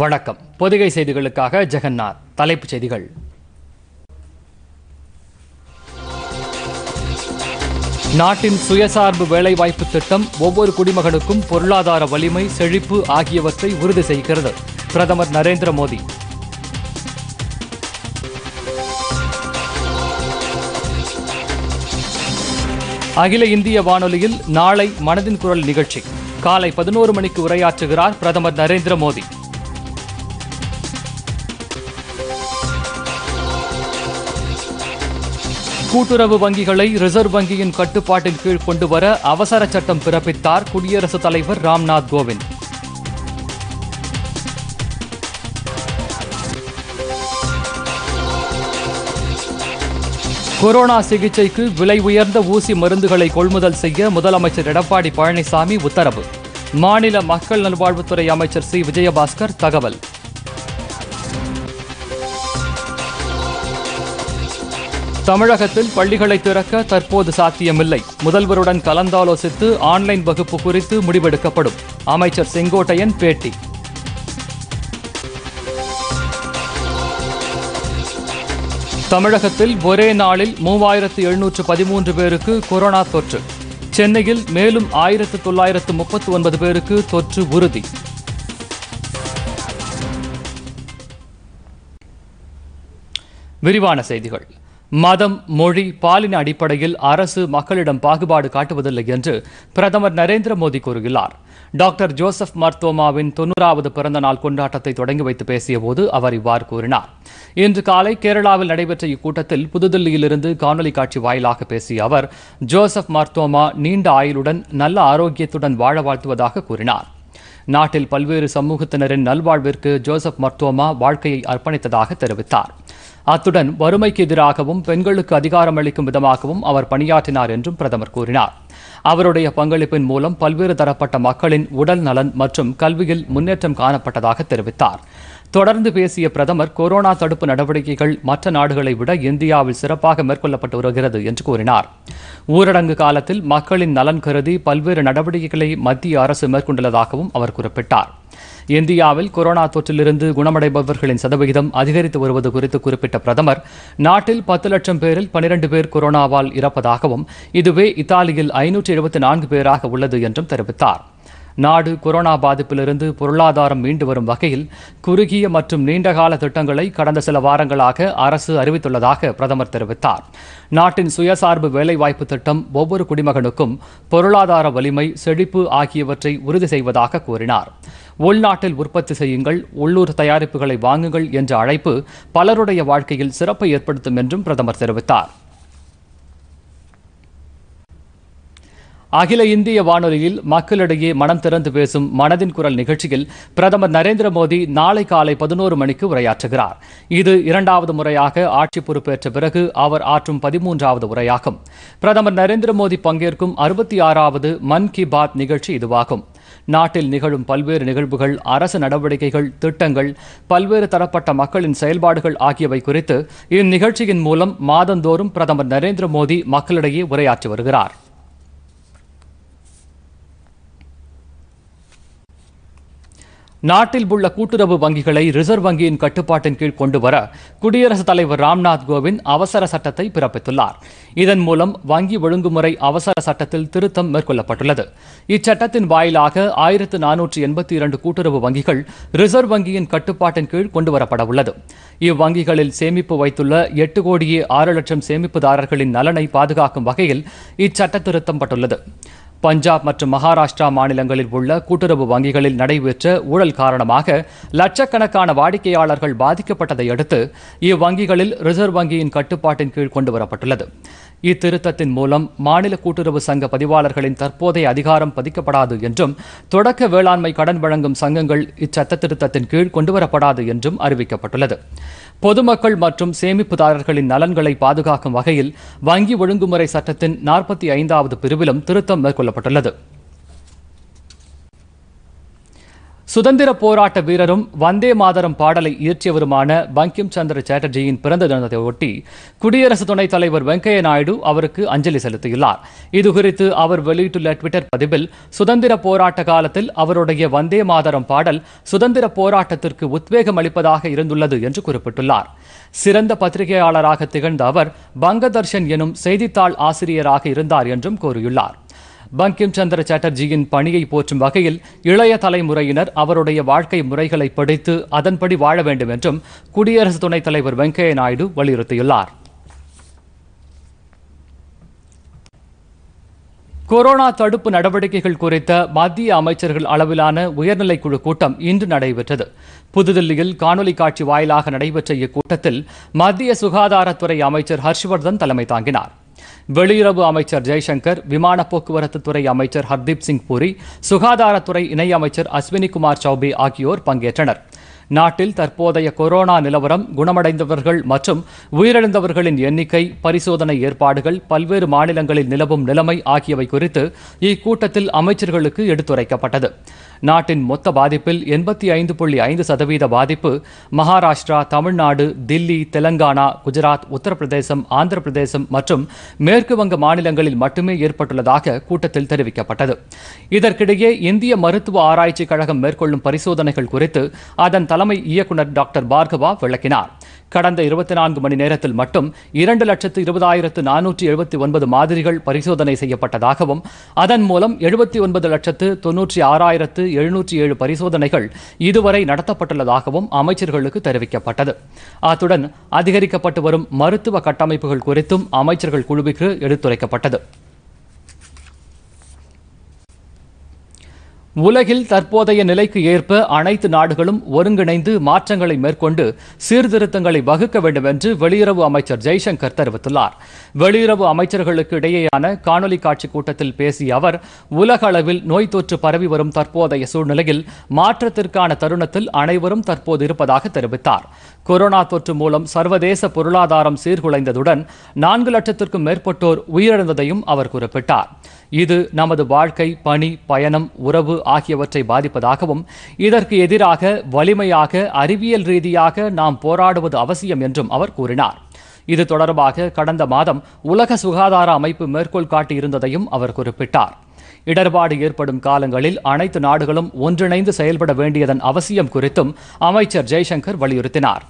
வணக்கம் பொதுகை செய்திகளுக்காக ஜெகநாத் தலைப்புச் செய்திகள் நாட்டின் சுயசார்பு வேலைவாய்ப்பு திட்டம் ஒவ்வொரு குடிமகனுக்கும் பொருளாதார வலிமை செழிப்பு ஆகியவற்றை உறுதி செய்கிறது பிரதமர் நரேந்திர மோடி அகில இந்திய வானொலியில் நாளை மனதின் குரல் நிகழ்ச்சி காலை பதினோரு மணிக்கு உரையாற்றுகிறார் பிரதமர் நரேந்திர மோடி கூட்டுறவு வங்கிகளை ரிசர்வ் வங்கியின் கட்டுப்பாட்டின் கீழ் கொண்டுவர அவசர சட்டம் பிறப்பித்தார் குடியரசுத் தலைவர் ராம்நாத் கோவிந்த் கொரோனா சிகிச்சைக்கு விலை உயர்ந்த ஊசி மருந்துகளை கொள்முதல் செய்ய முதலமைச்சர் எடப்பாடி பழனிசாமி உத்தரவு மாநில மக்கள் நல்வாழ்வுத்துறை அமைச்சர் சி விஜயபாஸ்கர் தகவல் தமிழகத்தில் பள்ளிகளை திறக்க தற்போது சாத்தியமில்லை முதல்வருடன் கலந்தாலோசித்து ஆன்லைன் வகுப்பு குறித்து முடிவெடுக்கப்படும் அமைச்சர் செங்கோட்டையன் பேட்டி தமிழகத்தில் ஒரே நாளில் மூவாயிரத்து எழுநூற்று பதிமூன்று பேருக்கு கொரோனா தொற்று சென்னையில் மேலும் ஆயிரத்து தொள்ளாயிரத்து முப்பத்து ஒன்பது பேருக்கு தொற்று உறுதி விரிவான செய்திகள் மதம் மொழி பாலின அடிப்படையில் அரசு மக்களிடம் பாகுபாடு காட்டுவதில்லை என்று பிரதமர் நரேந்திர மோடி கூறுகிறார் டாக்டர் ஜோசப் மர்த்தோமாவின் தொன்னூறாவது பிறந்த நாள் கொண்டாட்டத்தை தொடங்கி வைத்து பேசியபோது அவர் இவ்வாறு கூறினார் இன்று காலை கேரளாவில் நடைபெற்ற இக்கூட்டத்தில் புதுதில்லியிலிருந்து காணொலி காட்சி வாயிலாக பேசிய அவர் ஜோசப் மர்த்தோமா நீண்ட ஆயுளுடன் நல்ல ஆரோக்கியத்துடன் வாழ வாழ்த்துவதாக கூறினார் நாட்டில் பல்வேறு சமூகத்தினரின் நல்வாழ்விற்கு ஜோசப் மர்த்தோமா வாழ்க்கையை அர்ப்பணித்ததாக தெரிவித்தார் அத்துடன் வறுமைக்கு எதிராகவும் பெண்களுக்கு அதிகாரம் அளிக்கும் விதமாகவும் அவர் பணியாற்றினார் என்றும் பிரதமர் கூறினார் அவருடைய பங்களிப்பின் மூலம் பல்வேறு தரப்பட்ட மக்களின் உடல் நலன் மற்றும் கல்வியில் முன்னேற்றம் காணப்பட்டதாக தெரிவித்தார் தொடர்ந்து பேசிய பிரதமர் கொரோனா தடுப்பு நடவடிக்கைகள் மற்ற நாடுகளை விட இந்தியாவில் சிறப்பாக மேற்கொள்ளப்பட்டு வருகிறது என்று கூறினார் ஊரடங்கு காலத்தில் மக்களின் நலன் கருதி பல்வேறு நடவடிக்கைகளை மத்திய அரசு மேற்கொண்டுள்ளதாகவும் அவர் குறிப்பிட்டார் இந்தியாவில் கொரோனா தொற்றிலிருந்து குணமடைபவர்களின் சதவிகிதம் அதிகரித்து வருவது குறித்து குறிப்பிட்ட பிரதமர் நாட்டில் பத்து லட்சம் பேரில் பனிரண்டு பேர் கொரோனாவால் இறப்பதாகவும் இதுவே இத்தாலியில் ஐநூற்றி எழுபத்தி நான்கு பேராக உள்ளது என்றும் தெரிவித்தாா் நாடு கொரோனா பாதிப்பிலிருந்து பொருளாதாரம் மீண்டு வரும் வகையில் குறுகிய மற்றும் நீண்டகால திட்டங்களை கடந்த சில வாரங்களாக அரசு அறிவித்துள்ளதாக பிரதமர் தெரிவித்தார் நாட்டின் சுயசார்பு வேலைவாய்ப்பு திட்டம் ஒவ்வொரு குடிமகனுக்கும் பொருளாதார வலிமை செழிப்பு ஆகியவற்றை உறுதி செய்வதாக கூறினார் உள்நாட்டில் உற்பத்தி செய்யுங்கள் உள்ளூர் தயாரிப்புகளை வாங்குங்கள் என்ற அழைப்பு பலருடைய வாழ்க்கையில் சிறப்பை ஏற்படுத்தும் என்றும் பிரதமர் தெரிவித்தார் அகில இந்திய வானொலியில் மக்களிடையே மனம் திறந்து பேசும் மனதின் குரல் நிகழ்ச்சியில் பிரதமர் நரேந்திர மோடி நாளை காலை பதினோரு மணிக்கு உரையாற்றுகிறார் இது இரண்டாவது முறையாக ஆட்சி பொறுப்பேற்ற பிறகு அவர் ஆற்றும் பதிமூன்றாவது உரையாகும் பிரதமர் நரேந்திர மோடி பங்கேற்கும் அறுபத்தி ஆறாவது மன் கி பாத் நிகழ்ச்சி இதுவாகும் நாட்டில் நிகழும் பல்வேறு நிகழ்வுகள் அரசு நடவடிக்கைகள் திட்டங்கள் பல்வேறு தரப்பட்ட மக்களின் செயல்பாடுகள் ஆகியவை குறித்து இந்நிகழ்ச்சியின் மூலம் மாதந்தோறும் பிரதமர் நரேந்திர மோடி மக்களிடையே உரையாற்றி வருகிறார் நாட்டில் உள்ள கூட்டுறவு வங்கிகளை ரிசர்வ் வங்கியின் கட்டுப்பாட்டின் கீழ் கொண்டு வர குடியரசுத் தலைவர் ராம்நாத் கோவிந்த் அவசர சட்டத்தை பிறப்பித்துள்ளார் இதன் மூலம் வங்கி ஒழுங்குமுறை அவசர சட்டத்தில் திருத்தம் மேற்கொள்ளப்பட்டுள்ளது இச்சட்டத்தின் வாயிலாக ஆயிரத்து நானூற்று எண்பத்தி இரண்டு கூட்டுறவு வங்கிகள் ரிசர்வ் வங்கியின் கட்டுப்பாட்டின் கீழ் கொண்டுவரப்பட உள்ளது இவ்வங்கிகளில் சேமிப்பு வைத்துள்ள எட்டு கோடியே ஆறு லட்சம் சேமிப்புதாரர்களின் நலனை பாதுகாக்கும் வகையில் இச்சட்ட திருத்தம் பட்டுள்ளது பஞ்சாப் மற்றும் மகாராஷ்டிரா மாநிலங்களில் உள்ள கூட்டுறவு வங்கிகளில் நடைபெற்ற ஊழல் காரணமாக லட்சக்கணக்கான வாடிக்கையாளர்கள் பாதிக்கப்பட்டதை அடுத்து இவ்வங்கிகளில் ரிசர்வ் வங்கியின் கட்டுப்பாட்டின் கீழ் கொண்டுவரப்பட்டுள்ளது இத்திருத்தத்தின் மூலம் மாநில கூட்டுறவு சங்க பதிவாளர்களின் தற்போதைய அதிகாரம் பதிக்கப்படாது என்றும் தொடக்க வேளாண்மை கடன் வழங்கும் சங்கங்கள் இச்சட்ட திருத்தத்தின் கீழ் கொண்டுவரப்படாது என்றும் அறிவிக்கப்பட்டுள்ளது பொதுமக்கள் மற்றும் சேமிப்புதாரர்களின் நலன்களை பாதுகாக்கும் வகையில் வங்கி ஒழுங்குமுறை சட்டத்தின் நாற்பத்தி ஐந்தாவது பிரிவிலும் திருத்தம் மேற்கொள்ளப்பட்டுள்ளது சுதந்திர போராட்ட வீரரும் வந்தே மாதரம் பாடலை இயற்றியவருமான பங்கிம் சந்திர சாட்டர்ஜியின் பிறந்த தினத்தை ஒட்டி குடியரசு துணைத் தலைவர் வெங்கையா நாயுடு அவருக்கு அஞ்சலி செலுத்தியுள்ளார் இதுகுறித்து அவர் வெளியிட்டுள்ள டுவிட்டர் பதிவில் சுதந்திர போராட்ட காலத்தில் அவருடைய வந்தே மாதரம் பாடல் சுதந்திர போராட்டத்திற்கு உத்வேகம் அளிப்பதாக இருந்துள்ளது என்று குறிப்பிட்டுள்ளார் சிறந்த பத்திரிகையாளராக திகழ்ந்த அவர் பங்கதர்ஷன் எனும் செய்தித்தாள் ஆசிரியராக இருந்தார் என்றும் கூறியுள்ளார் பங்கிம் சந்திர சாட்டர்ஜியின் பணியை போற்றும் வகையில் இளைய தலைமுறையினர் அவருடைய வாழ்க்கை முறைகளை படித்து அதன்படி வாழ வேண்டும் என்றும் குடியரசு துணைத் தலைவர் வெங்கையா நாயுடு வலியுறுத்தியுள்ளார் கொரோனா தடுப்பு நடவடிக்கைகள் குறித்த மத்திய அமைச்சர்கள் அளவிலான உயர்நிலைக்குழு குழு கூட்டம் இன்று நடைபெற்றது புதுதில்லியில் காணொலி காட்சி வாயிலாக நடைபெற்ற இக்கூட்டத்தில் மத்திய சுகாதாரத்துறை அமைச்சர் ஹர்ஷ்வர்தன் தலைமை தாங்கினார் வெளியுறவு அமைச்சர் ஜெய்சங்கர் விமான போக்குவரத்து துறை அமைச்சர் ஹர்தீப் சிங் பூரி சுகாதாரத்துறை இணையமைச்சர் அஸ்வினி குமார் சௌபே ஆகியோர் பங்கேற்றனர் நாட்டில் தற்போதைய கொரோனா நிலவரம் குணமடைந்தவர்கள் மற்றும் உயிரிழந்தவர்களின் எண்ணிக்கை பரிசோதனை ஏற்பாடுகள் பல்வேறு மாநிலங்களில் நிலவும் நிலைமை ஆகியவை குறித்து இக்கூட்டத்தில் அமைச்சர்களுக்கு எடுத்துரைக்கப்பட்டது நாட்டின் மொத்த பாதிப்பில் எண்பத்தி ஐந்து புள்ளி ஐந்து சதவீத பாதிப்பு மகாராஷ்டிரா தமிழ்நாடு தில்லி தெலங்கானா குஜராத் உத்தரப்பிரதேசம் ஆந்திர பிரதேசம் மற்றும் மேற்கு வங்க மாநிலங்களில் மட்டுமே ஏற்பட்டுள்ளதாக கூட்டத்தில் தெரிவிக்கப்பட்டது இதற்கிடையே இந்திய மருத்துவ ஆராய்ச்சி கழகம் மேற்கொள்ளும் பரிசோதனைகள் குறித்து அதன் தலைமை இயக்குநர் டாக்டர் பார்கவா விளக்கினார் கடந்த இருபத்தி நான்கு மணி நேரத்தில் மட்டும் இரண்டு லட்சத்து இருபதாயிரத்து நானூற்றி எழுபத்தி ஒன்பது மாதிரிகள் பரிசோதனை செய்யப்பட்டதாகவும் அதன் மூலம் எழுபத்தி ஒன்பது லட்சத்து தொன்னூற்றி ஆறாயிரத்து எழுநூற்றி ஏழு பரிசோதனைகள் இதுவரை நடத்தப்பட்டுள்ளதாகவும் அமைச்சர்களுக்கு தெரிவிக்கப்பட்டது அத்துடன் அதிகரிக்கப்பட்டு வரும் மருத்துவ கட்டமைப்புகள் குறித்தும் அமைச்சர்கள் குழுவிற்கு எடுத்துரைக்கப்பட்டது உலகில் தற்போதைய நிலைக்கு ஏற்ப அனைத்து நாடுகளும் ஒருங்கிணைந்து மாற்றங்களை மேற்கொண்டு சீர்திருத்தங்களை வகுக்க வேண்டும் என்று வெளியுறவு அமைச்சர் ஜெய்சங்கர் தெரிவித்துள்ளார் வெளியுறவு அமைச்சர்களுக்கு இடையேயான காணொலி காட்சி கூட்டத்தில் பேசிய அவர் உலக அளவில் நோய் தொற்று பரவி வரும் தற்போதைய சூழ்நிலையில் மாற்றத்திற்கான தருணத்தில் அனைவரும் தற்போது இருப்பதாக தெரிவித்தார் கொரோனா தொற்று மூலம் சர்வதேச பொருளாதாரம் சீர்குலைந்ததுடன் நான்கு லட்சத்திற்கும் மேற்பட்டோர் உயிரிழந்ததையும் அவர் குறிப்பிட்டார் இது நமது வாழ்க்கை பணி பயணம் உறவு ஆகியவற்றை பாதிப்பதாகவும் இதற்கு எதிராக வலிமையாக அறிவியல் ரீதியாக நாம் போராடுவது அவசியம் என்றும் அவர் கூறினார் இது தொடர்பாக கடந்த மாதம் உலக சுகாதார அமைப்பு மேற்கோள் காட்டியிருந்ததையும் அவர் குறிப்பிட்டார் இடர்பாடு ஏற்படும் காலங்களில் அனைத்து நாடுகளும் ஒன்றிணைந்து செயல்பட வேண்டியதன் அவசியம் குறித்தும் அமைச்சர் ஜெய்சங்கர் வலியுறுத்தினார்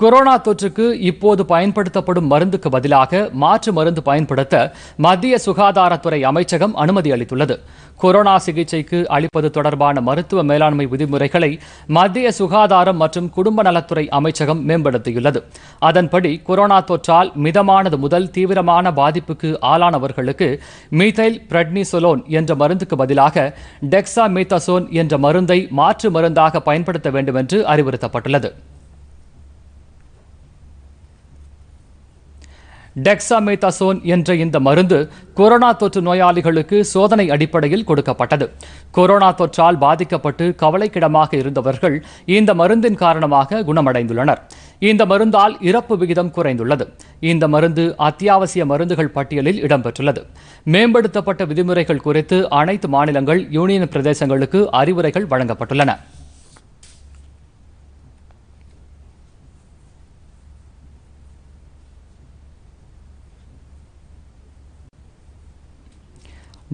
கொரோனா தொற்றுக்கு இப்போது பயன்படுத்தப்படும் மருந்துக்கு பதிலாக மாற்று மருந்து பயன்படுத்த மத்திய சுகாதாரத்துறை அமைச்சகம் அனுமதி அளித்துள்ளது கொரோனா சிகிச்சைக்கு அளிப்பது தொடர்பான மருத்துவ மேலாண்மை விதிமுறைகளை மத்திய சுகாதாரம் மற்றும் குடும்ப நலத்துறை அமைச்சகம் மேம்படுத்தியுள்ளது அதன்படி கொரோனா தொற்றால் மிதமானது முதல் தீவிரமான பாதிப்புக்கு ஆளானவர்களுக்கு மீதைல் பிரட்னிசோலோன் என்ற மருந்துக்கு பதிலாக மீதசோன் என்ற மருந்தை மாற்று மருந்தாக பயன்படுத்த வேண்டும் என்று அறிவுறுத்தப்பட்டுள்ளது டெக்ஸாமேதாசோன் என்ற இந்த மருந்து கொரோனா தொற்று நோயாளிகளுக்கு சோதனை அடிப்படையில் கொடுக்கப்பட்டது கொரோனா தொற்றால் பாதிக்கப்பட்டு கவலைக்கிடமாக இருந்தவர்கள் இந்த மருந்தின் காரணமாக குணமடைந்துள்ளனர் இந்த மருந்தால் இறப்பு விகிதம் குறைந்துள்ளது இந்த மருந்து அத்தியாவசிய மருந்துகள் பட்டியலில் இடம்பெற்றுள்ளது மேம்படுத்தப்பட்ட விதிமுறைகள் குறித்து அனைத்து மாநிலங்கள் யூனியன் பிரதேசங்களுக்கு அறிவுரைகள் வழங்கப்பட்டுள்ளன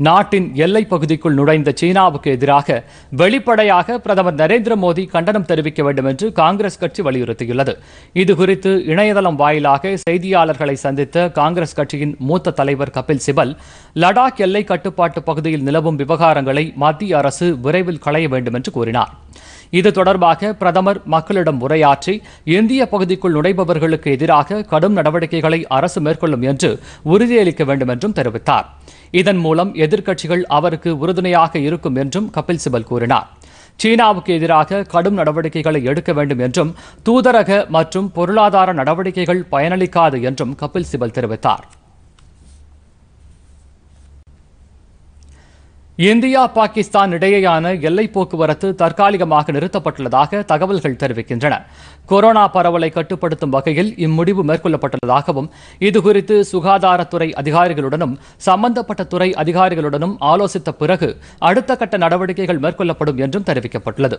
நாட்டின் எல்லை பகுதிக்குள் நுழைந்த சீனாவுக்கு எதிராக வெளிப்படையாக பிரதமர் நரேந்திர மோடி கண்டனம் தெரிவிக்க வேண்டும் என்று காங்கிரஸ் கட்சி வலியுறுத்தியுள்ளது இதுகுறித்து இணையதளம் வாயிலாக செய்தியாளர்களை சந்தித்த காங்கிரஸ் கட்சியின் மூத்த தலைவர் கபில் சிபல் லடாக் எல்லை கட்டுப்பாட்டு பகுதியில் நிலவும் விவகாரங்களை மத்திய அரசு விரைவில் களைய வேண்டும் என்று கூறினார் இது தொடர்பாக பிரதமர் மக்களிடம் உரையாற்றி இந்திய பகுதிக்குள் நுழைபவர்களுக்கு எதிராக கடும் நடவடிக்கைகளை அரசு மேற்கொள்ளும் என்று உறுதியளிக்க வேண்டும் என்றும் தெரிவித்தார் இதன் மூலம் எதிர்க்கட்சிகள் அவருக்கு உறுதுணையாக இருக்கும் என்றும் கபில் சிபல் கூறினார் சீனாவுக்கு எதிராக கடும் நடவடிக்கைகளை எடுக்க வேண்டும் என்றும் தூதரக மற்றும் பொருளாதார நடவடிக்கைகள் பயனளிக்காது என்றும் கபில் சிபல் தெரிவித்தார் இந்தியா பாகிஸ்தான் இடையேயான எல்லை போக்குவரத்து தற்காலிகமாக நிறுத்தப்பட்டுள்ளதாக தகவல்கள் தெரிவிக்கின்றன கொரோனா பரவலை கட்டுப்படுத்தும் வகையில் இம்முடிவு மேற்கொள்ளப்பட்டுள்ளதாகவும் இதுகுறித்து சுகாதாரத்துறை அதிகாரிகளுடனும் சம்பந்தப்பட்ட துறை அதிகாரிகளுடனும் ஆலோசித்த பிறகு அடுத்த கட்ட நடவடிக்கைகள் மேற்கொள்ளப்படும் என்றும் தெரிவிக்கப்பட்டுள்ளது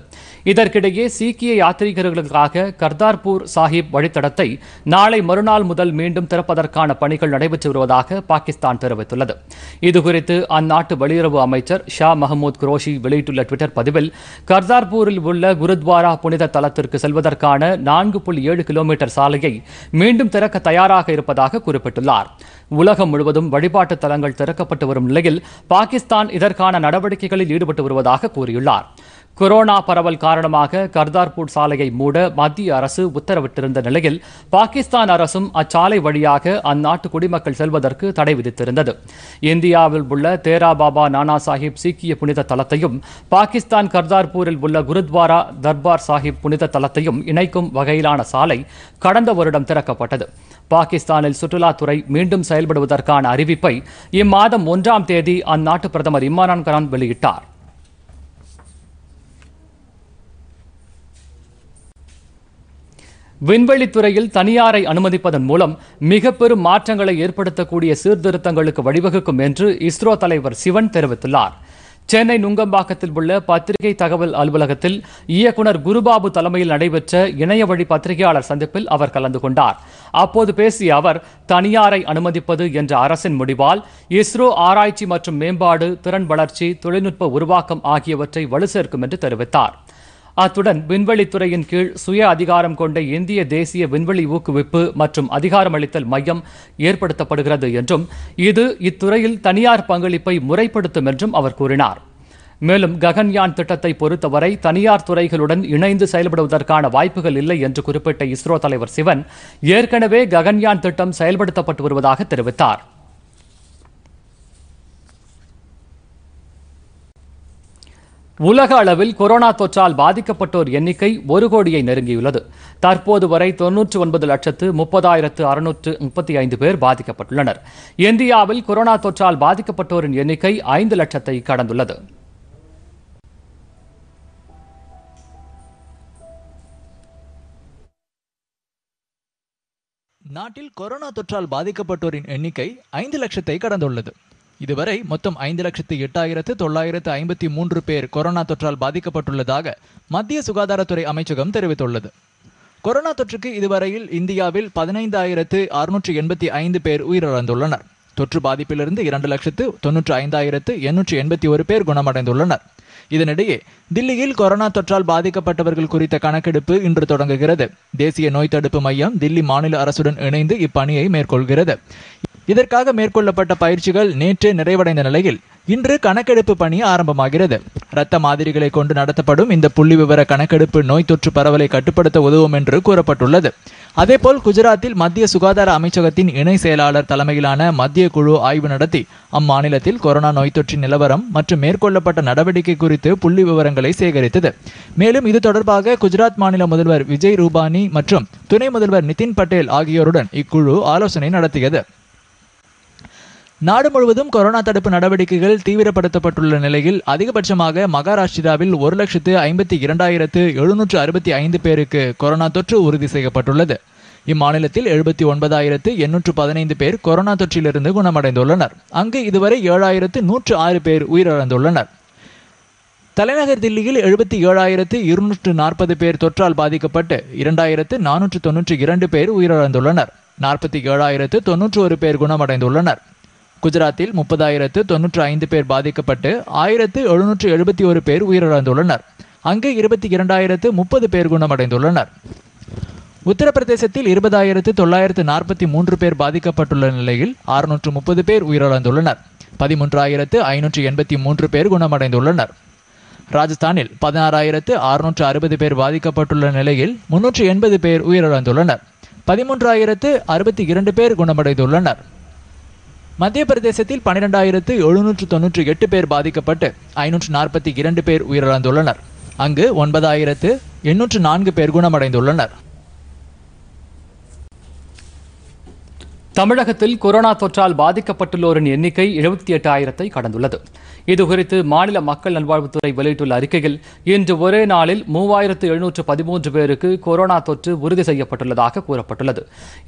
இதற்கிடையே சீக்கிய யாத்ரீகர்களுக்காக கர்தார்பூர் சாஹிப் வழித்தடத்தை நாளை மறுநாள் முதல் மீண்டும் திறப்பதற்கான பணிகள் நடைபெற்று வருவதாக பாகிஸ்தான் தெரிவித்துள்ளது இதுகுறித்து அந்நாட்டு வெளியுறவு அமைச்சர் அமைச்சர் ஷா மஹமூத் குரோஷி வெளியிட்டுள்ள டுவிட்டர் பதிவில் கர்தார்பூரில் உள்ள குருத்வாரா புனித தலத்திற்கு செல்வதற்கான நான்கு புள்ளி ஏழு கிலோமீட்டர் சாலையை மீண்டும் திறக்க தயாராக இருப்பதாக குறிப்பிட்டுள்ளார் உலகம் முழுவதும் வழிபாட்டு தலங்கள் திறக்கப்பட்டு வரும் நிலையில் பாகிஸ்தான் இதற்கான நடவடிக்கைகளில் ஈடுபட்டு வருவதாக கூறியுள்ளார் கொரோனா பரவல் காரணமாக கர்தார்பூர் சாலையை மூட மத்திய அரசு உத்தரவிட்டிருந்த நிலையில் பாகிஸ்தான் அரசும் அச்சாலை வழியாக அந்நாட்டு குடிமக்கள் செல்வதற்கு தடை விதித்திருந்தது இந்தியாவில் உள்ள தேரா பாபா நானா சாஹிப் சீக்கிய புனித தலத்தையும் பாகிஸ்தான் கர்தார்பூரில் உள்ள குருத்வாரா தர்பார் சாஹிப் புனித தலத்தையும் இணைக்கும் வகையிலான சாலை கடந்த வருடம் திறக்கப்பட்டது பாகிஸ்தானில் சுற்றுலாத்துறை மீண்டும் செயல்படுவதற்கான அறிவிப்பை இம்மாதம் ஒன்றாம் தேதி அந்நாட்டு பிரதமர் இம்ரான் கான் வெளியிட்டார் விண்வெளித்துறையில் தனியாரை அனுமதிப்பதன் மூலம் மிக பெரும் மாற்றங்களை ஏற்படுத்தக்கூடிய சீர்திருத்தங்களுக்கு வழிவகுக்கும் என்று இஸ்ரோ தலைவர் சிவன் தெரிவித்துள்ளார் சென்னை நுங்கம்பாக்கத்தில் உள்ள பத்திரிகை தகவல் அலுவலகத்தில் இயக்குனர் குருபாபு தலைமையில் நடைபெற்ற இணைய வழி பத்திரிகையாளர் சந்திப்பில் அவர் கலந்து கொண்டார் அப்போது பேசிய அவர் தனியாரை அனுமதிப்பது என்ற அரசின் முடிவால் இஸ்ரோ ஆராய்ச்சி மற்றும் மேம்பாடு திறன் வளர்ச்சி தொழில்நுட்ப உருவாக்கம் ஆகியவற்றை வலு சேர்க்கும் என்று தெரிவித்தார் அத்துடன் விண்வெளித்துறையின் கீழ் சுய அதிகாரம் கொண்ட இந்திய தேசிய விண்வெளி ஊக்குவிப்பு மற்றும் அதிகாரமளித்தல் மையம் ஏற்படுத்தப்படுகிறது என்றும் இது இத்துறையில் தனியார் பங்களிப்பை முறைப்படுத்தும் என்றும் அவர் கூறினார் மேலும் ககன்யான் திட்டத்தை பொறுத்தவரை தனியார் துறைகளுடன் இணைந்து செயல்படுவதற்கான வாய்ப்புகள் இல்லை என்று குறிப்பிட்ட இஸ்ரோ தலைவர் சிவன் ஏற்கனவே ககன்யான் திட்டம் செயல்படுத்தப்பட்டு வருவதாக தெரிவித்தார் உலக அளவில் கொரோனா தொற்றால் பாதிக்கப்பட்டோர் எண்ணிக்கை ஒரு கோடியை நெருங்கியுள்ளது தற்போது வரை தொன்னூற்று ஒன்பது லட்சத்து முப்பதாயிரத்து அறுநூற்று முப்பத்தி ஐந்து பேர் பாதிக்கப்பட்டுள்ளனர் இந்தியாவில் கொரோனா தொற்றால் பாதிக்கப்பட்டோரின் எண்ணிக்கை ஐந்து லட்சத்தை கடந்துள்ளது நாட்டில் கொரோனா தொற்றால் பாதிக்கப்பட்டோரின் எண்ணிக்கை ஐந்து லட்சத்தை கடந்துள்ளது இதுவரை மொத்தம் ஐந்து லட்சத்து எட்டாயிரத்து தொள்ளாயிரத்து ஐம்பத்தி மூன்று பேர் கொரோனா தொற்றால் பாதிக்கப்பட்டுள்ளதாக மத்திய சுகாதாரத்துறை அமைச்சகம் தெரிவித்துள்ளது கொரோனா தொற்றுக்கு இதுவரையில் இந்தியாவில் பதினைந்தாயிரத்து அறுநூற்று எண்பத்தி ஐந்து பேர் உயிரிழந்துள்ளனர் தொற்று பாதிப்பிலிருந்து இரண்டு லட்சத்து தொன்னூற்று ஐந்தாயிரத்து எண்ணூற்று எண்பத்தி ஒரு பேர் குணமடைந்துள்ளனர் இதனிடையே தில்லியில் கொரோனா தொற்றால் பாதிக்கப்பட்டவர்கள் குறித்த கணக்கெடுப்பு இன்று தொடங்குகிறது தேசிய நோய் தடுப்பு மையம் தில்லி மாநில அரசுடன் இணைந்து இப்பணியை மேற்கொள்கிறது இதற்காக மேற்கொள்ளப்பட்ட பயிற்சிகள் நேற்று நிறைவடைந்த நிலையில் இன்று கணக்கெடுப்பு பணி ஆரம்பமாகிறது இரத்த மாதிரிகளை கொண்டு நடத்தப்படும் இந்த புள்ளி விவர கணக்கெடுப்பு நோய் தொற்று பரவலை கட்டுப்படுத்த உதவும் என்று கூறப்பட்டுள்ளது அதேபோல் குஜராத்தில் மத்திய சுகாதார அமைச்சகத்தின் இணை செயலாளர் தலைமையிலான மத்திய குழு ஆய்வு நடத்தி அம்மாநிலத்தில் கொரோனா நோய் தொற்றின் நிலவரம் மற்றும் மேற்கொள்ளப்பட்ட நடவடிக்கை குறித்து புள்ளி விவரங்களை சேகரித்தது மேலும் இது தொடர்பாக குஜராத் மாநில முதல்வர் விஜய் ரூபானி மற்றும் துணை முதல்வர் நிதின் பட்டேல் ஆகியோருடன் இக்குழு ஆலோசனை நடத்தியது நாடு முழுவதும் கொரோனா தடுப்பு நடவடிக்கைகள் தீவிரப்படுத்தப்பட்டுள்ள நிலையில் அதிகபட்சமாக மகாராஷ்டிராவில் ஒரு லட்சத்து ஐம்பத்தி இரண்டாயிரத்து எழுநூற்று அறுபத்தி ஐந்து பேருக்கு கொரோனா தொற்று உறுதி செய்யப்பட்டுள்ளது இம்மாநிலத்தில் எழுபத்தி ஒன்பதாயிரத்து எண்ணூற்று பதினைந்து பேர் கொரோனா தொற்றிலிருந்து குணமடைந்துள்ளனர் அங்கு இதுவரை ஏழாயிரத்து நூற்று ஆறு பேர் உயிரிழந்துள்ளனர் தலைநகர் தில்லியில் எழுபத்தி ஏழாயிரத்து இருநூற்று நாற்பது பேர் தொற்றால் பாதிக்கப்பட்டு இரண்டாயிரத்து நானூற்று தொன்னூற்றி இரண்டு பேர் உயிரிழந்துள்ளனர் நாற்பத்தி ஏழாயிரத்து தொன்னூற்றி ஒரு பேர் குணமடைந்துள்ளனர் குஜராத்தில் முப்பதாயிரத்து தொன்னூற்று ஐந்து பேர் பாதிக்கப்பட்டு ஆயிரத்து எழுநூற்று எழுபத்தி ஒரு பேர் உயிரிழந்துள்ளனர் அங்கு இருபத்தி இரண்டாயிரத்து முப்பது பேர் குணமடைந்துள்ளனர் உத்தரப்பிரதேசத்தில் இருபதாயிரத்து தொள்ளாயிரத்து நாற்பத்தி மூன்று பேர் பாதிக்கப்பட்டுள்ள நிலையில் அறுநூற்று முப்பது பேர் உயிரிழந்துள்ளனர் பதிமூன்றாயிரத்து ஐநூற்று எண்பத்தி மூன்று பேர் குணமடைந்துள்ளனர் ராஜஸ்தானில் பதினாறாயிரத்து அறுநூற்று அறுபது பேர் பாதிக்கப்பட்டுள்ள நிலையில் முன்னூற்று எண்பது பேர் உயிரிழந்துள்ளனர் பதிமூன்றாயிரத்து அறுபத்தி இரண்டு பேர் குணமடைந்துள்ளனர் மத்திய பிரதேசத்தில் பனிரெண்டாயிரத்து எழுநூற்று தொன்னூற்றி எட்டு பேர் பாதிக்கப்பட்டு ஐநூற்று நாற்பத்தி இரண்டு பேர் உயிரிழந்துள்ளனர் அங்கு ஒன்பதாயிரத்து எண்ணூற்று நான்கு பேர் குணமடைந்துள்ளனர் தமிழகத்தில் கொரோனா தொற்றால் பாதிக்கப்பட்டுள்ளோரின் எண்ணிக்கை எழுபத்தி எட்டாயிரத்தை கடந்துள்ளது இதுகுறித்து மாநில மக்கள் நல்வாழ்வுத்துறை வெளியிட்டுள்ள அறிக்கையில் இன்று ஒரே நாளில் மூவாயிரத்து எழுநூற்று பதிமூன்று பேருக்கு கொரோனா தொற்று உறுதி செய்யப்பட்டுள்ளதாக கூறப்பட்டுள்ளது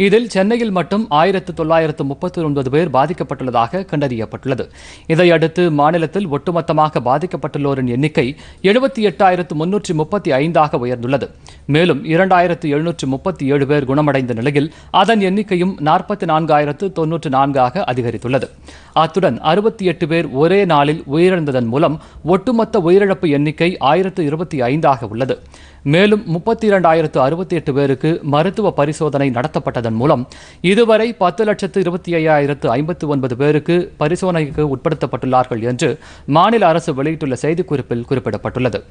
இதில் சென்னையில் மட்டும் ஆயிரத்து தொள்ளாயிரத்து முப்பத்தி ஒன்பது பேர் பாதிக்கப்பட்டுள்ளதாக கண்டறியப்பட்டுள்ளது இதையடுத்து மாநிலத்தில் ஒட்டுமொத்தமாக பாதிக்கப்பட்டுள்ளோரின் எண்ணிக்கை எழுபத்தி எட்டாயிரத்து முன்னூற்றி முப்பத்தி ஐந்தாக உயர்ந்துள்ளது மேலும் இரண்டாயிரத்து எழுநூற்று முப்பத்தி ஏழு பேர் குணமடைந்த நிலையில் அதன் எண்ணிக்கையும் நாற்பத்தி நான்காயிரத்து தொன்னூற்று நான்காக அதிகரித்துள்ளது அத்துடன் அறுபத்தி எட்டு பேர் ஒரே நாளில் உயிரிழந்ததன் மூலம் ஒட்டுமொத்த உயிரிழப்பு எண்ணிக்கை ஆயிரத்து இருபத்தி ஐந்தாக உள்ளது மேலும் முப்பத்தி இரண்டாயிரத்து அறுபத்தி எட்டு பேருக்கு மருத்துவ பரிசோதனை நடத்தப்பட்டதன் மூலம் இதுவரை பத்து லட்சத்து இருபத்தி ஐயாயிரத்து ஐம்பத்து ஒன்பது பேருக்கு பரிசோதனைக்கு உட்படுத்தப்பட்டுள்ளார்கள் என்று மாநில அரசு வெளியிட்டுள்ள செய்திக்குறிப்பில் குறிப்பிடப்பட்டுள்ளது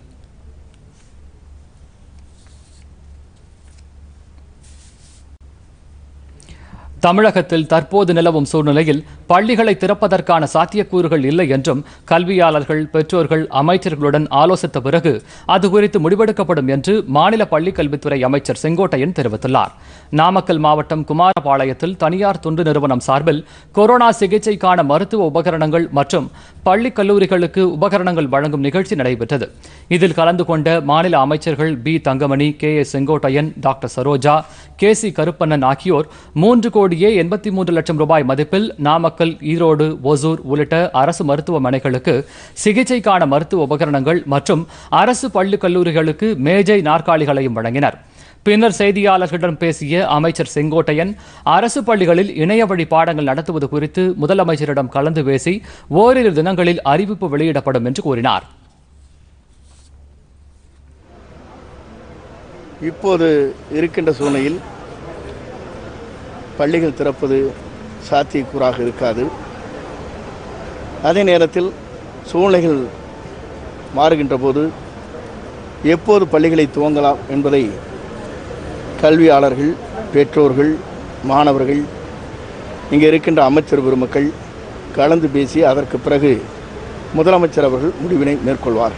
தமிழகத்தில் தற்போது நிலவும் சூழ்நிலையில் பள்ளிகளை திறப்பதற்கான சாத்தியக்கூறுகள் இல்லை என்றும் கல்வியாளர்கள் பெற்றோர்கள் அமைச்சர்களுடன் ஆலோசித்த பிறகு அது குறித்து முடிவெடுக்கப்படும் என்று மாநில பள்ளிக்கல்வித்துறை அமைச்சர் செங்கோட்டையன் தெரிவித்துள்ளார் நாமக்கல் மாவட்டம் குமாரபாளையத்தில் தனியார் தொண்டு நிறுவனம் சார்பில் கொரோனா சிகிச்சைக்கான மருத்துவ உபகரணங்கள் மற்றும் பள்ளி கல்லூரிகளுக்கு உபகரணங்கள் வழங்கும் நிகழ்ச்சி நடைபெற்றது இதில் கலந்து கொண்ட மாநில அமைச்சர்கள் P Thangamani K A Sengottaiyan doctor Saroja K C Karuppannan ஆகியோர் மூன்று கோடி கோடியே எண்பத்தி மூன்று லட்சம் ரூபாய் மதிப்பில் நாமக்கல் ஈரோடு ஒசூர் உள்ளிட்ட அரசு மருத்துவமனைகளுக்கு சிகிச்சைக்கான மருத்துவ உபகரணங்கள் மற்றும் அரசு பள்ளி கல்லூரிகளுக்கு மேஜை நாற்காலிகளையும் வழங்கினர் பின்னர் செய்தியாளர்களிடம் பேசிய அமைச்சர் செங்கோட்டையன் அரசு பள்ளிகளில் இணைய வழி பாடங்கள் நடத்துவது குறித்து முதலமைச்சரிடம் கலந்து பேசி ஓரிரு தினங்களில் அறிவிப்பு வெளியிடப்படும் என்று கூறினார் இப்போது இருக்கின்ற சூழ்நிலையில் பள்ளிகள் திறப்பது சாத்தியக்கூறாக இருக்காது அதே நேரத்தில் சூழ்நிலைகள் மாறுகின்ற போது எப்போது பள்ளிகளை துவங்கலாம் என்பதை கல்வியாளர்கள் பெற்றோர்கள் மாணவர்கள் இங்கே இருக்கின்ற அமைச்சர் பெருமக்கள் கலந்து பேசி அதற்கு பிறகு முதலமைச்சர் அவர்கள் முடிவினை மேற்கொள்வார்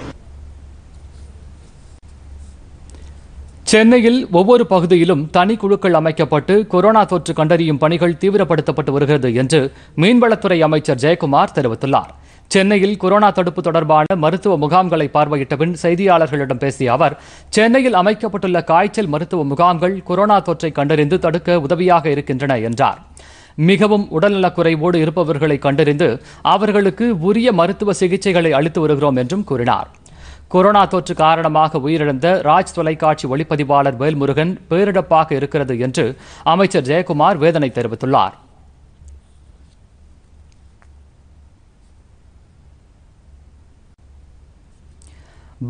சென்னையில் ஒவ்வொரு பகுதியிலும் தனி குழுக்கள் அமைக்கப்பட்டு கொரோனா தொற்று கண்டறியும் பணிகள் தீவிரப்படுத்தப்பட்டு வருகிறது என்று மீன்வளத்துறை அமைச்சர் ஜெயக்குமார் தெரிவித்துள்ளார் சென்னையில் கொரோனா தடுப்பு தொடர்பான மருத்துவ முகாம்களை பார்வையிட்ட பின் செய்தியாளர்களிடம் பேசிய அவர் சென்னையில் அமைக்கப்பட்டுள்ள காய்ச்சல் மருத்துவ முகாம்கள் கொரோனா தொற்றை கண்டறிந்து தடுக்க உதவியாக இருக்கின்றன என்றார் மிகவும் உடல்நலக்குறைவோடு இருப்பவர்களை கண்டறிந்து அவர்களுக்கு உரிய மருத்துவ சிகிச்சைகளை அளித்து வருகிறோம் என்றும் கூறினார் கொரோனா தொற்று காரணமாக உயிரிழந்த ராஜ் தொலைக்காட்சி ஒளிப்பதிவாளர் வேல்முருகன் பேரிடப்பாக இருக்கிறது என்று அமைச்சர் ஜெயக்குமார் வேதனை தெரிவித்துள்ளார்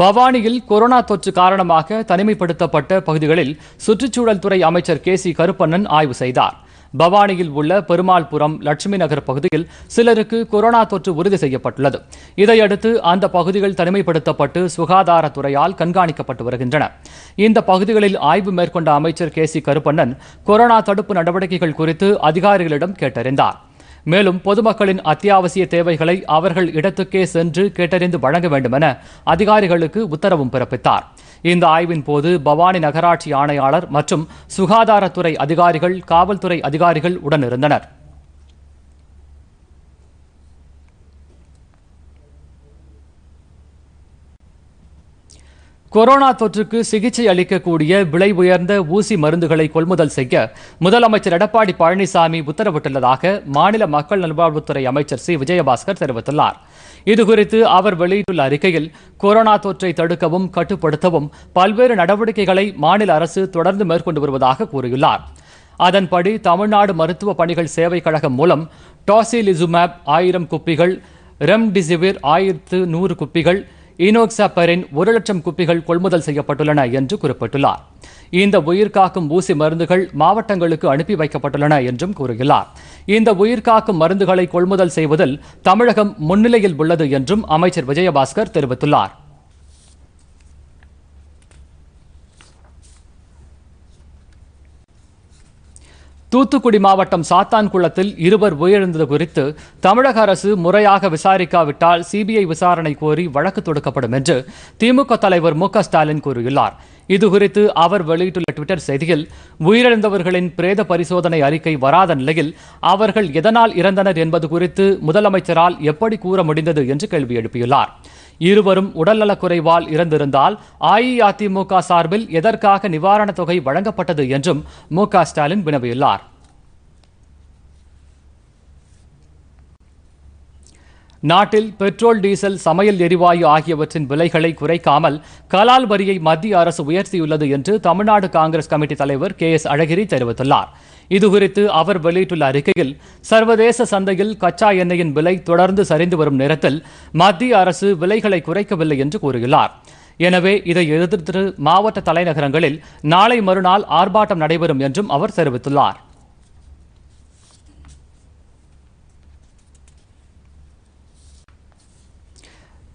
பவானியில் கொரோனா தொற்று காரணமாக தனிமைப்படுத்தப்பட்ட பகுதிகளில் சுற்றுச்சூழல் துறை அமைச்சர் கே சி கருப்பண்ணன் ஆய்வு செய்தார் பவானியில் உள்ள பெருமாள்புரம் லட்சுமி நகர் பகுதியில் சிலருக்கு கொரோனா தொற்று உறுதி செய்யப்பட்டுள்ளது இதையடுத்து அந்த பகுதிகள் தனிமைப்படுத்தப்பட்டு சுகாதாரத்துறையால் கண்காணிக்கப்பட்டு வருகின்றன இந்த பகுதிகளில் ஆய்வு மேற்கொண்ட அமைச்சர் கே சி கருப்பண்ணன் கொரோனா தடுப்பு நடவடிக்கைகள் குறித்து அதிகாரிகளிடம் கேட்டறிந்தார் மேலும் பொதுமக்களின் அத்தியாவசிய தேவைகளை அவர்கள் இடத்துக்கே சென்று கேட்டறிந்து வழங்க வேண்டும் என அதிகாரிகளுக்கு உத்தரவும் பிறப்பித்தார் இந்த ஆய்வின் போது பவானி நகராட்சி ஆணையாளர் மற்றும் சுகாதாரத்துறை அதிகாரிகள் காவல்துறை அதிகாரிகள் உடனிருந்தனர் கொரோனா தொற்றுக்கு சிகிச்சை அளிக்கக்கூடிய விலை உயர்ந்த ஊசி மருந்துகளை கொள்முதல் செய்ய முதலமைச்சர் எடப்பாடி பழனிசாமி உத்தரவிட்டுள்ளதாக மாநில மக்கள் நல்வாழ்வுத்துறை அமைச்சர் சி விஜயபாஸ்கர் தெரிவித்துள்ளார் இதுகுறித்து அவர் வெளியிட்டுள்ள அறிக்கையில் கொரோனா தொற்றை தடுக்கவும் கட்டுப்படுத்தவும் பல்வேறு நடவடிக்கைகளை மாநில அரசு தொடர்ந்து மேற்கொண்டு வருவதாக கூறியுள்ளார் அதன்படி தமிழ்நாடு மருத்துவ பணிகள் சேவை கழகம் மூலம் டாசிலிசுமேப் ஆயிரம் குப்பிகள் ரெம்டிசிவிர் ஆயிரத்து நூறு குப்பிகள் இனோக்சாபரின் ஒரு லட்சம் குப்பிகள் கொள்முதல் செய்யப்பட்டுள்ளன என்று குறிப்பிட்டுள்ளார் இந்த உயிர்காக்கும் ஊசி மருந்துகள் மாவட்டங்களுக்கு அனுப்பி வைக்கப்பட்டுள்ளன என்றும் கூறுகிறார் இந்த உயிர்காக்கும் மருந்துகளை கொள்முதல் செய்வதில் தமிழகம் முன்னிலையில் உள்ளது என்றும் அமைச்சர் விஜயபாஸ்கர் தெரிவித்துள்ளார் தூத்துக்குடி மாவட்டம் சாத்தான்குளத்தில் இருவர் உயிரிழந்தது குறித்து தமிழக அரசு முறையாக விசாரிக்காவிட்டால் சிபிஐ விசாரணை கோரி வழக்கு தொடுக்கப்படும் என்று திமுக தலைவர் மு ஸ்டாலின் கூறியுள்ளார் இதுகுறித்து அவர் வெளியிட்டுள்ள டுவிட்டர் செய்தியில் உயிரிழந்தவர்களின் பிரேத பரிசோதனை அறிக்கை வராத நிலையில் அவர்கள் எதனால் இறந்தனர் என்பது குறித்து முதலமைச்சரால் எப்படி கூற முடிந்தது என்று கேள்வி எழுப்பியுள்ளார் இருவரும் உடல்நலக்குறைவால் இருந்திருந்தால் அஇஅதிமுக சார்பில் எதற்காக நிவாரணத் தொகை வழங்கப்பட்டது என்றும் மு ஸ்டாலின் வினவியுள்ளார் நாட்டில் பெட்ரோல் டீசல் சமையல் எரிவாயு ஆகியவற்றின் விலைகளை குறைக்காமல் கலால் வரியை மத்திய அரசு உயர்த்தியுள்ளது என்று தமிழ்நாடு காங்கிரஸ் கமிட்டி தலைவர் கே எஸ் அழகிரி தெரிவித்துள்ளார் இதுகுறித்து அவர் வெளியிட்டுள்ள அறிக்கையில் சர்வதேச சந்தையில் கச்சா எண்ணெயின் விலை தொடர்ந்து சரிந்து வரும் நேரத்தில் மத்திய அரசு விலைகளை குறைக்கவில்லை என்று கூறியுள்ளார் எனவே இதை எதிர்த்து மாவட்ட தலைநகரங்களில் நாளை மறுநாள் ஆர்ப்பாட்டம் நடைபெறும் என்றும் அவர் தெரிவித்துள்ளார்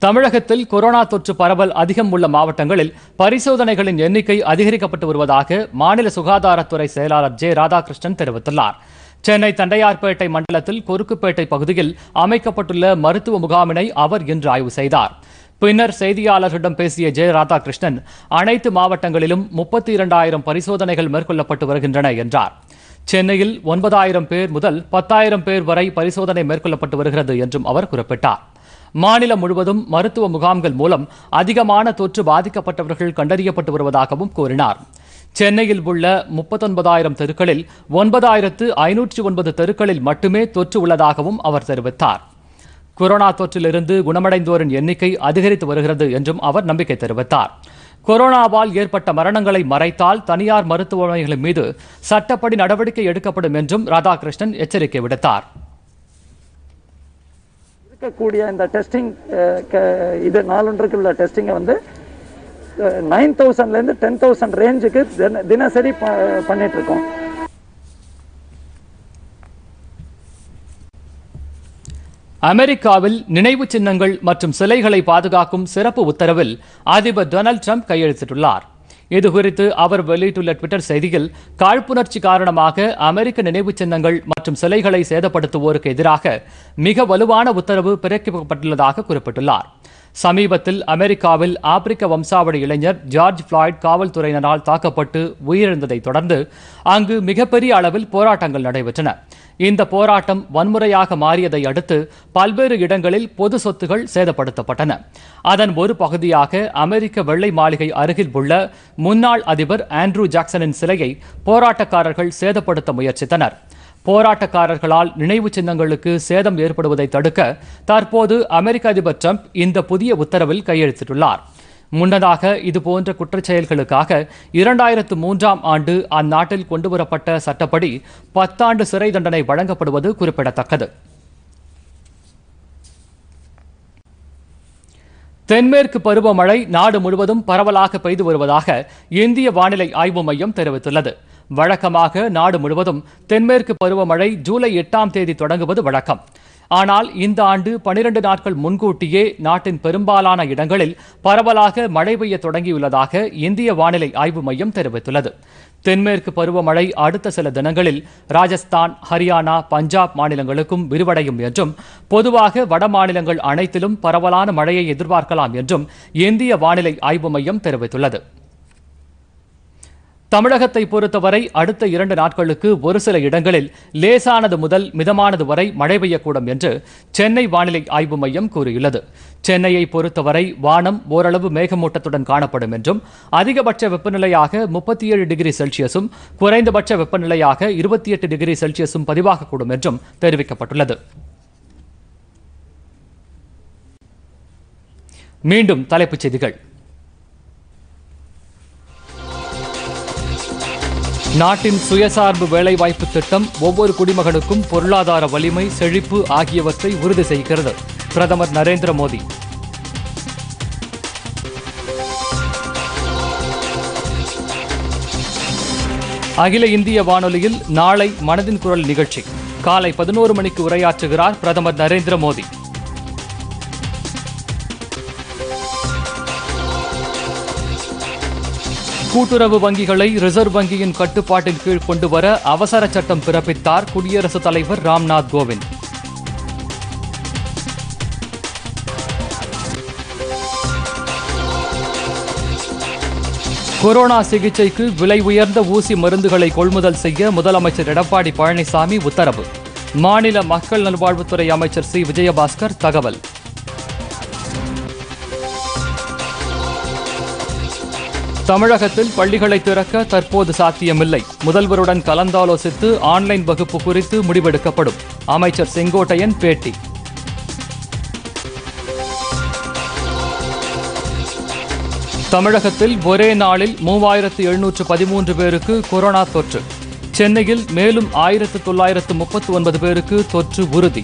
தமிழகத்தில் கொரோனா தொற்று பரவல் அதிகம் உள்ள மாவட்டங்களில் பரிசோதனைகளின் எண்ணிக்கை அதிகரிக்கப்பட்டு வருவதாக மாநில சுகாதாரத்துறை செயலாளர் ஜே ராதாகிருஷ்ணன் தெரிவித்துள்ளார் சென்னை தண்டையார்பேட்டை மண்டலத்தில் குறுக்குப்பேட்டை பகுதியில் அமைக்கப்பட்டுள்ள மருத்துவ முகாமினை அவர் இன்று ஆய்வு செய்தார் பின்னர் செய்தியாளர்களிடம் பேசிய ஜெய ராதாகிருஷ்ணன் அனைத்து மாவட்டங்களிலும் முப்பத்தி இரண்டாயிரம் பரிசோதனைகள் மேற்கொள்ளப்பட்டு வருகின்றன என்றார் சென்னையில் ஒன்பதாயிரம் பேர் முதல் பத்தாயிரம் பேர் வரை பரிசோதனை மேற்கொள்ளப்பட்டு வருகிறது என்றும் அவர் குறிப்பிட்டார் மாநிலம் முழுவதும் மருத்துவ முகாம்கள் மூலம் அதிகமான தொற்று பாதிக்கப்பட்டவர்கள் கண்டறியப்பட்டு வருவதாகவும் கூறினார் சென்னையில் உள்ள முப்பத்தொன்பதாயிரம் தெருக்களில் ஒன்பதாயிரத்து ஐநூற்று ஒன்பது தெருக்களில் மட்டுமே தொற்று உள்ளதாகவும் அவர் தெரிவித்தார் கொரோனா தொற்றிலிருந்து குணமடைந்தோரின் எண்ணிக்கை அதிகரித்து வருகிறது என்றும் அவர் நம்பிக்கை தெரிவித்தார் கொரோனாவால் ஏற்பட்ட மரணங்களை மறைத்தால் தனியார் மருத்துவமனைகளின் மீது சட்டப்படி நடவடிக்கை எடுக்கப்படும் என்றும் ராதாகிருஷ்ணன் எச்சரிக்கை விடுத்தார் இருக்கக்கூடிய இந்த டெஸ்டிங் இது நாலொன்றுக்கு உள்ள டெஸ்டிங்கை வந்து நைன் தௌசண்ட்லேருந்து டென் தௌசண்ட் ரேஞ்சுக்கு தின தினசரி பண்ணிகிட்ருக்கோம் அமெரிக்காவில் நினைவு சின்னங்கள் மற்றும் சிலைகளை பாதுகாக்கும் சிறப்பு உத்தரவில் அதிபர் டொனால்டு ட்ரம்ப் கையெழுத்திட்டுள்ளார் இதுகுறித்து அவர் வெளியிட்டுள்ள ட்விட்டர் செய்தியில் காழ்ப்புணர்ச்சி காரணமாக அமெரிக்க நினைவு சின்னங்கள் மற்றும் சிலைகளை சேதப்படுத்துவோருக்கு எதிராக மிக வலுவான உத்தரவு பிறப்பிக்கப்பட்டுள்ளதாக குறிப்பிட்டுள்ளார் சமீபத்தில் அமெரிக்காவில் ஆப்பிரிக்க வம்சாவளி இளைஞர் ஜார்ஜ் பிளாய்ட் காவல்துறையினரால் தாக்கப்பட்டு உயிரிழந்ததை தொடர்ந்து அங்கு மிகப்பெரிய அளவில் போராட்டங்கள் நடைபெற்றன இந்த போராட்டம் வன்முறையாக மாறியதை அடுத்து பல்வேறு இடங்களில் பொது சொத்துகள் சேதப்படுத்தப்பட்டன அதன் ஒரு பகுதியாக அமெரிக்க வெள்ளை மாளிகை அருகில் உள்ள முன்னாள் அதிபர் ஆண்ட்ரூ ஜாக்சனின் சிலையை போராட்டக்காரர்கள் சேதப்படுத்த முயற்சித்தனர் போராட்டக்காரர்களால் நினைவு சின்னங்களுக்கு சேதம் ஏற்படுவதை தடுக்க தற்போது அமெரிக்க அதிபர் டிரம்ப் இந்த புதிய உத்தரவில் கையெழுத்திட்டுள்ளார் முன்னதாக இதுபோன்ற செயல்களுக்காக இரண்டாயிரத்து மூன்றாம் ஆண்டு அந்நாட்டில் கொண்டுவரப்பட்ட சட்டப்படி பத்தாண்டு சிறை தண்டனை வழங்கப்படுவது குறிப்பிடத்தக்கது தென்மேற்கு பருவமழை நாடு முழுவதும் பரவலாக பெய்து வருவதாக இந்திய வானிலை ஆய்வு மையம் தெரிவித்துள்ளது வழக்கமாக நாடு முழுவதும் தென்மேற்கு பருவமழை ஜூலை எட்டாம் தேதி தொடங்குவது வழக்கம் ஆனால் இந்த ஆண்டு பனிரெண்டு நாட்கள் முன்கூட்டியே நாட்டின் பெரும்பாலான இடங்களில் பரவலாக மழை பெய்ய தொடங்கியுள்ளதாக இந்திய வானிலை ஆய்வு மையம் தெரிவித்துள்ளது தென்மேற்கு பருவமழை அடுத்த சில தினங்களில் ராஜஸ்தான் ஹரியானா பஞ்சாப் மாநிலங்களுக்கும் விரிவடையும் என்றும் பொதுவாக வட மாநிலங்கள் அனைத்திலும் பரவலான மழையை எதிர்பார்க்கலாம் என்றும் இந்திய வானிலை ஆய்வு மையம் தெரிவித்துள்ளது தமிழகத்தை பொறுத்தவரை அடுத்த இரண்டு நாட்களுக்கு ஒரு சில இடங்களில் லேசானது முதல் மிதமானது வரை மழை பெய்யக்கூடும் என்று சென்னை வானிலை ஆய்வு மையம் கூறியுள்ளது சென்னையை பொறுத்தவரை வானம் ஓரளவு மேகமூட்டத்துடன் காணப்படும் என்றும் அதிகபட்ச வெப்பநிலையாக முப்பத்தி ஏழு டிகிரி செல்சியஸும் குறைந்தபட்ச வெப்பநிலையாக இருபத்தி எட்டு டிகிரி செல்சியஸும் பதிவாகக்கூடும் என்றும் தெரிவிக்கப்பட்டுள்ளது மீண்டும் தலைப்புச் செய்திகள் நாட்டின் சுயசார்பு வேலைவாய்ப்பு திட்டம் ஒவ்வொரு குடிமகனுக்கும் பொருளாதார வலிமை செழிப்பு ஆகியவற்றை உறுதி செய்கிறது பிரதமர் நரேந்திர மோடி அகில இந்திய வானொலியில் நாளை மனதின் குரல் நிகழ்ச்சி காலை பதினோரு மணிக்கு உரையாற்றுகிறார் பிரதமர் நரேந்திர மோடி கூட்டுறவு வங்கிகளை ரிசர்வ் வங்கியின் கட்டுப்பாட்டின் கீழ் கொண்டு வர அவசர சட்டம் பிறப்பித்தார் குடியரசுத் தலைவர் ராம்நாத் கோவிந்த் கொரோனா சிகிச்சைக்கு விலை உயர்ந்த ஊசி மருந்துகளை கொள்முதல் செய்ய முதலமைச்சர் எடப்பாடி பழனிசாமி உத்தரவு மாநில மக்கள் நல்வாழ்வுத்துறை அமைச்சர் சி விஜயபாஸ்கர் தகவல் தமிழகத்தில் பள்ளிகளை திறக்க தற்போது சாத்தியமில்லை முதல்வருடன் கலந்தாலோசித்து ஆன்லைன் வகுப்பு குறித்து முடிவெடுக்கப்படும் அமைச்சர் செங்கோட்டையன் பேட்டி தமிழகத்தில் ஒரே நாளில் மூவாயிரத்து எழுநூற்று பதிமூன்று பேருக்கு கொரோனா தொற்று சென்னையில் மேலும் ஆயிரத்து தொள்ளாயிரத்து முப்பத்தி ஒன்பது பேருக்கு தொற்று உறுதி